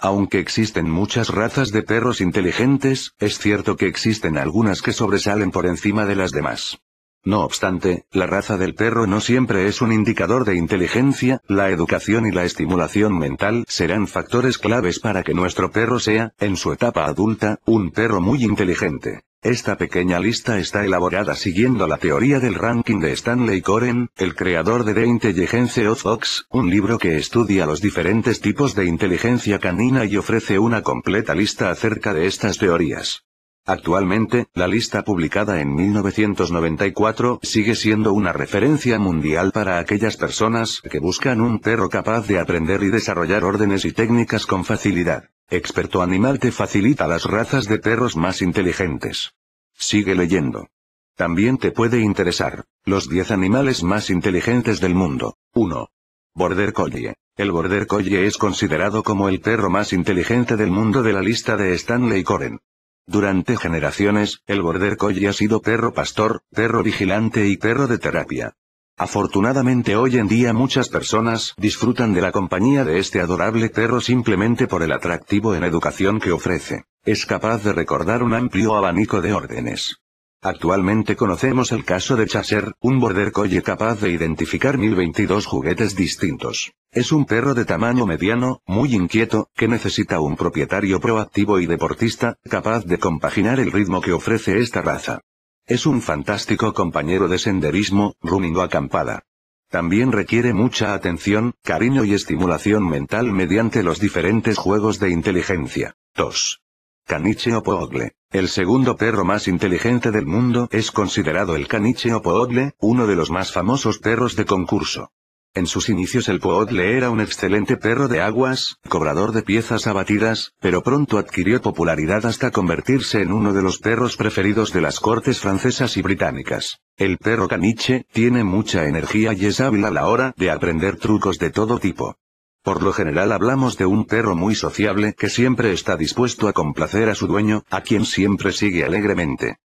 Aunque existen muchas razas de perros inteligentes, es cierto que existen algunas que sobresalen por encima de las demás. No obstante, la raza del perro no siempre es un indicador de inteligencia, la educación y la estimulación mental serán factores claves para que nuestro perro sea, en su etapa adulta, un perro muy inteligente. Esta pequeña lista está elaborada siguiendo la teoría del ranking de Stanley Coren, el creador de The Intelligence of Fox, un libro que estudia los diferentes tipos de inteligencia canina y ofrece una completa lista acerca de estas teorías. Actualmente, la lista publicada en 1994 sigue siendo una referencia mundial para aquellas personas que buscan un perro capaz de aprender y desarrollar órdenes y técnicas con facilidad. Experto Animal te facilita las razas de perros más inteligentes. Sigue leyendo. También te puede interesar, los 10 animales más inteligentes del mundo. 1. Border Collie. El Border Collie es considerado como el perro más inteligente del mundo de la lista de Stanley Coren. Durante generaciones, el Border Collie ha sido perro pastor, perro vigilante y perro de terapia. Afortunadamente hoy en día muchas personas disfrutan de la compañía de este adorable perro simplemente por el atractivo en educación que ofrece. Es capaz de recordar un amplio abanico de órdenes. Actualmente conocemos el caso de Chaser, un border collie capaz de identificar 1022 juguetes distintos. Es un perro de tamaño mediano, muy inquieto, que necesita un propietario proactivo y deportista, capaz de compaginar el ritmo que ofrece esta raza. Es un fantástico compañero de senderismo, running acampada. También requiere mucha atención, cariño y estimulación mental mediante los diferentes juegos de inteligencia. 2. Caniche o Poogle. El segundo perro más inteligente del mundo es considerado el caniche o Poogle, uno de los más famosos perros de concurso. En sus inicios el Poodle era un excelente perro de aguas, cobrador de piezas abatidas, pero pronto adquirió popularidad hasta convertirse en uno de los perros preferidos de las cortes francesas y británicas. El perro caniche tiene mucha energía y es hábil a la hora de aprender trucos de todo tipo. Por lo general hablamos de un perro muy sociable que siempre está dispuesto a complacer a su dueño, a quien siempre sigue alegremente.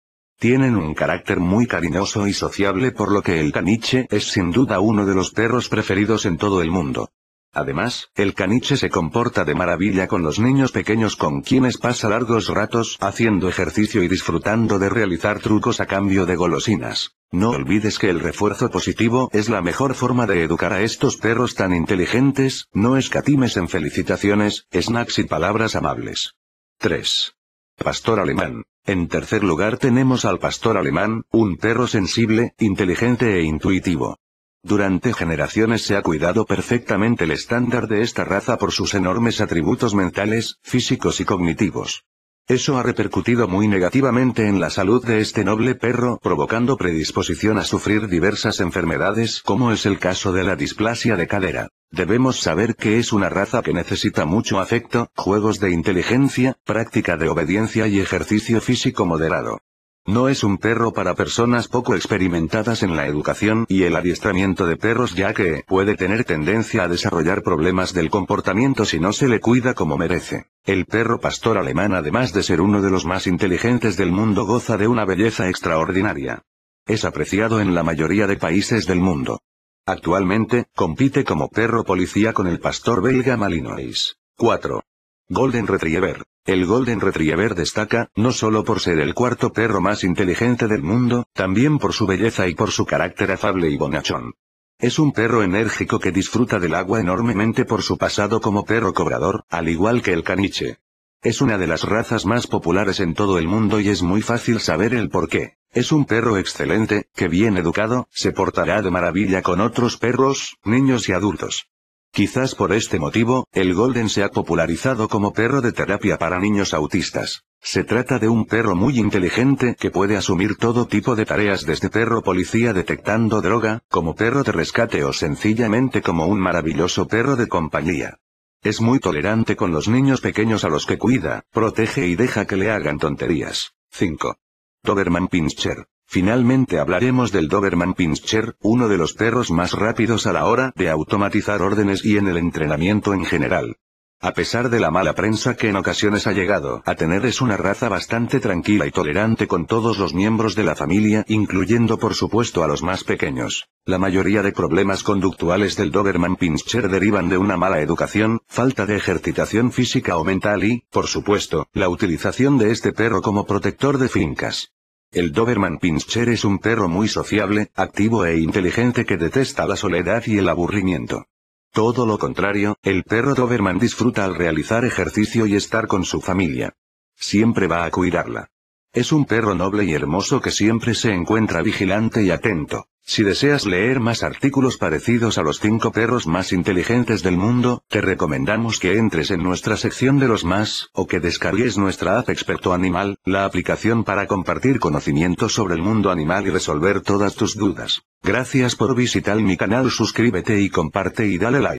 Tienen un carácter muy cariñoso y sociable por lo que el caniche es sin duda uno de los perros preferidos en todo el mundo. Además, el caniche se comporta de maravilla con los niños pequeños con quienes pasa largos ratos haciendo ejercicio y disfrutando de realizar trucos a cambio de golosinas. No olvides que el refuerzo positivo es la mejor forma de educar a estos perros tan inteligentes, no escatimes en felicitaciones, snacks y palabras amables. 3. Pastor alemán. En tercer lugar tenemos al pastor alemán, un perro sensible, inteligente e intuitivo. Durante generaciones se ha cuidado perfectamente el estándar de esta raza por sus enormes atributos mentales, físicos y cognitivos. Eso ha repercutido muy negativamente en la salud de este noble perro, provocando predisposición a sufrir diversas enfermedades como es el caso de la displasia de cadera. Debemos saber que es una raza que necesita mucho afecto, juegos de inteligencia, práctica de obediencia y ejercicio físico moderado. No es un perro para personas poco experimentadas en la educación y el adiestramiento de perros ya que puede tener tendencia a desarrollar problemas del comportamiento si no se le cuida como merece. El perro pastor alemán además de ser uno de los más inteligentes del mundo goza de una belleza extraordinaria. Es apreciado en la mayoría de países del mundo. Actualmente, compite como perro policía con el pastor belga Malinois. 4. Golden Retriever. El Golden Retriever destaca, no solo por ser el cuarto perro más inteligente del mundo, también por su belleza y por su carácter afable y bonachón. Es un perro enérgico que disfruta del agua enormemente por su pasado como perro cobrador, al igual que el caniche. Es una de las razas más populares en todo el mundo y es muy fácil saber el por qué. Es un perro excelente, que bien educado, se portará de maravilla con otros perros, niños y adultos. Quizás por este motivo, el Golden se ha popularizado como perro de terapia para niños autistas. Se trata de un perro muy inteligente que puede asumir todo tipo de tareas desde perro policía detectando droga, como perro de rescate o sencillamente como un maravilloso perro de compañía. Es muy tolerante con los niños pequeños a los que cuida, protege y deja que le hagan tonterías. 5. Doberman Pinscher. Finalmente hablaremos del Doberman Pinscher, uno de los perros más rápidos a la hora de automatizar órdenes y en el entrenamiento en general. A pesar de la mala prensa que en ocasiones ha llegado a tener es una raza bastante tranquila y tolerante con todos los miembros de la familia, incluyendo por supuesto a los más pequeños. La mayoría de problemas conductuales del Doberman Pinscher derivan de una mala educación, falta de ejercitación física o mental y, por supuesto, la utilización de este perro como protector de fincas. El Doberman Pinscher es un perro muy sociable, activo e inteligente que detesta la soledad y el aburrimiento. Todo lo contrario, el perro Doberman disfruta al realizar ejercicio y estar con su familia. Siempre va a cuidarla. Es un perro noble y hermoso que siempre se encuentra vigilante y atento. Si deseas leer más artículos parecidos a los 5 perros más inteligentes del mundo, te recomendamos que entres en nuestra sección de los más, o que descargues nuestra app Experto Animal, la aplicación para compartir conocimientos sobre el mundo animal y resolver todas tus dudas. Gracias por visitar mi canal, suscríbete y comparte y dale like.